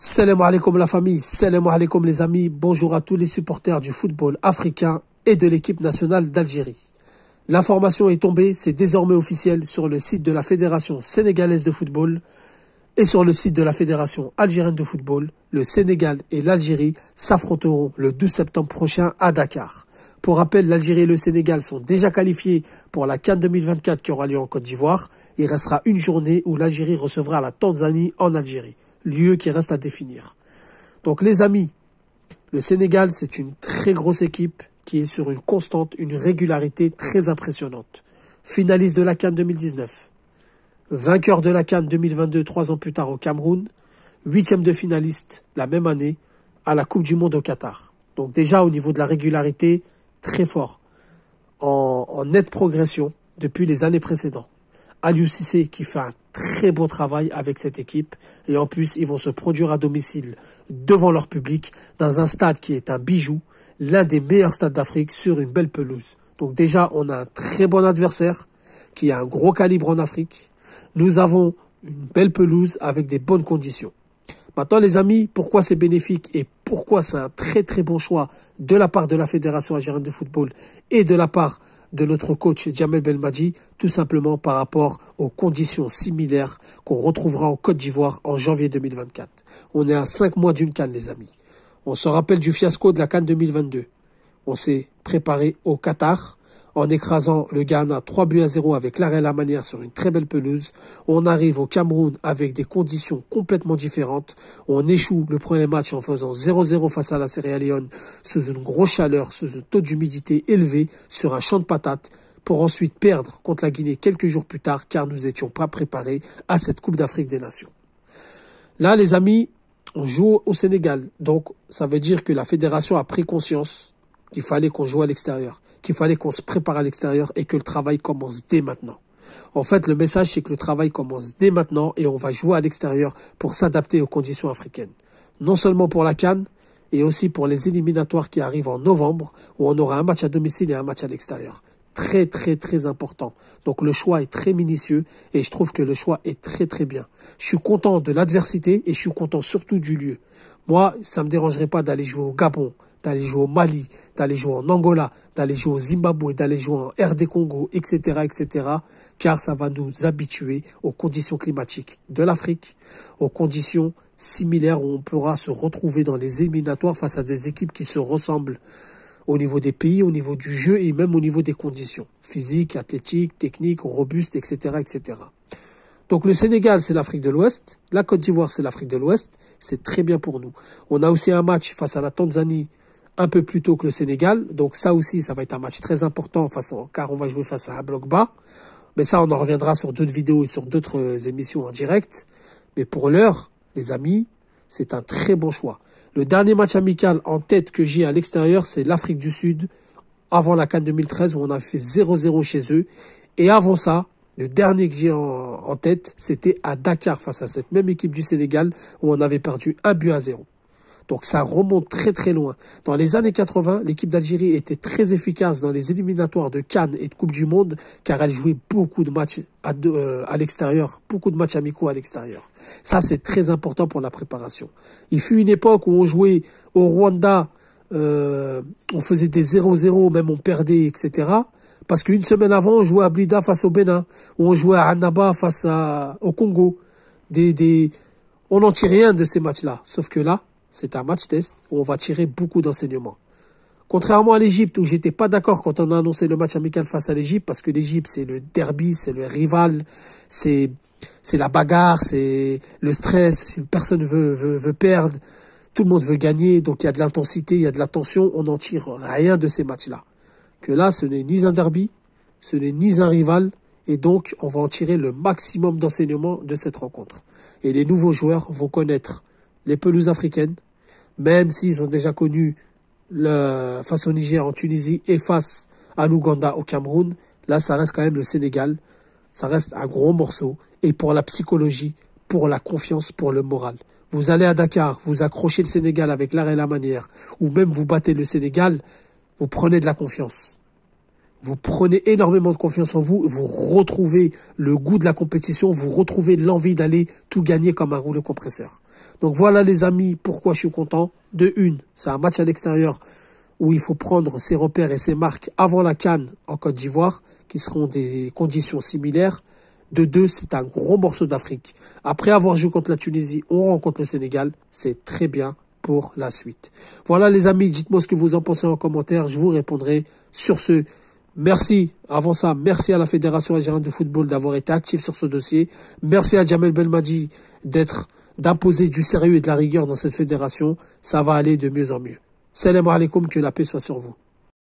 Salam alaikum la famille, salam comme les amis, bonjour à tous les supporters du football africain et de l'équipe nationale d'Algérie. L'information est tombée, c'est désormais officiel sur le site de la Fédération sénégalaise de football et sur le site de la Fédération algérienne de football, le Sénégal et l'Algérie s'affronteront le 12 septembre prochain à Dakar. Pour rappel, l'Algérie et le Sénégal sont déjà qualifiés pour la Cannes 2024 qui aura lieu en Côte d'Ivoire. Il restera une journée où l'Algérie recevra la Tanzanie en Algérie lieu qui reste à définir. Donc les amis, le Sénégal, c'est une très grosse équipe qui est sur une constante, une régularité très impressionnante. Finaliste de la Cannes 2019, vainqueur de la Cannes 2022 trois ans plus tard au Cameroun, huitième de finaliste la même année à la Coupe du Monde au Qatar. Donc déjà au niveau de la régularité, très fort, en, en nette progression depuis les années précédentes. Aliou qui fait un très bon travail avec cette équipe. Et en plus, ils vont se produire à domicile devant leur public dans un stade qui est un bijou, l'un des meilleurs stades d'Afrique sur une belle pelouse. Donc déjà, on a un très bon adversaire qui a un gros calibre en Afrique. Nous avons une belle pelouse avec des bonnes conditions. Maintenant, les amis, pourquoi c'est bénéfique et pourquoi c'est un très très bon choix de la part de la Fédération algérienne de football et de la part de notre coach Jamel Belmadi, tout simplement par rapport aux conditions similaires qu'on retrouvera en Côte d'Ivoire en janvier 2024. On est à cinq mois d'une canne, les amis. On se rappelle du fiasco de la canne 2022. On s'est préparé au Qatar, en écrasant le Ghana 3 buts à 0 avec l'arrêt la manière sur une très belle pelouse. On arrive au Cameroun avec des conditions complètement différentes. On échoue le premier match en faisant 0-0 face à la Sierra Leone sous une grosse chaleur, sous un taux d'humidité élevé sur un champ de patates pour ensuite perdre contre la Guinée quelques jours plus tard car nous n'étions pas préparés à cette Coupe d'Afrique des Nations. Là les amis, on joue au Sénégal. Donc ça veut dire que la fédération a pris conscience qu'il fallait qu'on joue à l'extérieur, qu'il fallait qu'on se prépare à l'extérieur et que le travail commence dès maintenant. En fait, le message, c'est que le travail commence dès maintenant et on va jouer à l'extérieur pour s'adapter aux conditions africaines. Non seulement pour la Cannes, et aussi pour les éliminatoires qui arrivent en novembre, où on aura un match à domicile et un match à l'extérieur. Très, très, très important. Donc le choix est très minutieux et je trouve que le choix est très, très bien. Je suis content de l'adversité et je suis content surtout du lieu. Moi, ça ne me dérangerait pas d'aller jouer au Gabon, d'aller jouer au Mali, d'aller jouer en Angola, d'aller jouer au Zimbabwe, d'aller jouer en RD Congo, etc., etc., car ça va nous habituer aux conditions climatiques de l'Afrique, aux conditions similaires où on pourra se retrouver dans les éliminatoires face à des équipes qui se ressemblent au niveau des pays, au niveau du jeu et même au niveau des conditions physiques, athlétiques, techniques, robustes, etc., etc. Donc le Sénégal, c'est l'Afrique de l'Ouest. La Côte d'Ivoire, c'est l'Afrique de l'Ouest. C'est très bien pour nous. On a aussi un match face à la Tanzanie un peu plus tôt que le Sénégal. Donc ça aussi, ça va être un match très important face car on va jouer face à un bloc bas. Mais ça, on en reviendra sur d'autres vidéos et sur d'autres euh, émissions en direct. Mais pour l'heure, les amis, c'est un très bon choix. Le dernier match amical en tête que j'ai à l'extérieur, c'est l'Afrique du Sud, avant la CAN 2013, où on a fait 0-0 chez eux. Et avant ça, le dernier que j'ai en, en, tête, c'était à Dakar, face à cette même équipe du Sénégal, où on avait perdu un but à zéro. Donc ça remonte très très loin. Dans les années 80, l'équipe d'Algérie était très efficace dans les éliminatoires de Cannes et de Coupe du Monde car elle jouait beaucoup de matchs à, euh, à l'extérieur, beaucoup de matchs amicaux à l'extérieur. Ça c'est très important pour la préparation. Il fut une époque où on jouait au Rwanda, euh, on faisait des 0-0, même on perdait, etc. Parce qu'une semaine avant, on jouait à Blida face au Bénin, ou on jouait à Annaba face au Congo. Des, On n'en tire rien de ces matchs-là. Sauf que là, c'est un match test où on va tirer beaucoup d'enseignements. Contrairement à l'Égypte, où j'étais pas d'accord quand on a annoncé le match amical face à l'Égypte, parce que l'Égypte, c'est le derby, c'est le rival, c'est, c'est la bagarre, c'est le stress, personne veut, veut, veut perdre, tout le monde veut gagner, donc il y a de l'intensité, il y a de la tension, on n'en tire rien de ces matchs-là. Que là, ce n'est ni un derby, ce n'est ni un rival, et donc on va en tirer le maximum d'enseignements de cette rencontre. Et les nouveaux joueurs vont connaître les pelouses africaines, même s'ils ont déjà connu le, face au Niger en Tunisie et face à l'Ouganda au Cameroun, là ça reste quand même le Sénégal, ça reste un gros morceau, et pour la psychologie, pour la confiance, pour le moral. Vous allez à Dakar, vous accrochez le Sénégal avec l'art et la manière, ou même vous battez le Sénégal, vous prenez de la confiance. Vous prenez énormément de confiance en vous, vous retrouvez le goût de la compétition, vous retrouvez l'envie d'aller tout gagner comme un rouleau compresseur. Donc voilà les amis, pourquoi je suis content. De une, c'est un match à l'extérieur où il faut prendre ses repères et ses marques avant la canne en Côte d'Ivoire, qui seront des conditions similaires. De deux, c'est un gros morceau d'Afrique. Après avoir joué contre la Tunisie, on rencontre le Sénégal. C'est très bien pour la suite. Voilà les amis, dites-moi ce que vous en pensez en commentaire. Je vous répondrai sur ce. Merci, avant ça, merci à la Fédération algérienne de football d'avoir été active sur ce dossier. Merci à Jamel Belmadi d'être d'imposer du sérieux et de la rigueur dans cette fédération, ça va aller de mieux en mieux. Salam alaikum, que la paix soit sur vous.